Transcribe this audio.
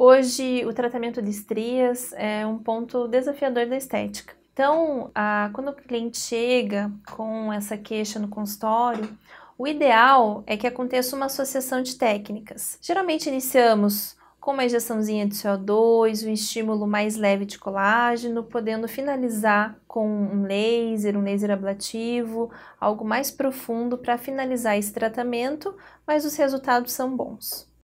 Hoje, o tratamento de estrias é um ponto desafiador da estética. Então, a, quando o cliente chega com essa queixa no consultório, o ideal é que aconteça uma associação de técnicas. Geralmente, iniciamos com uma injeçãozinha de CO2, um estímulo mais leve de colágeno, podendo finalizar com um laser, um laser ablativo, algo mais profundo para finalizar esse tratamento, mas os resultados são bons.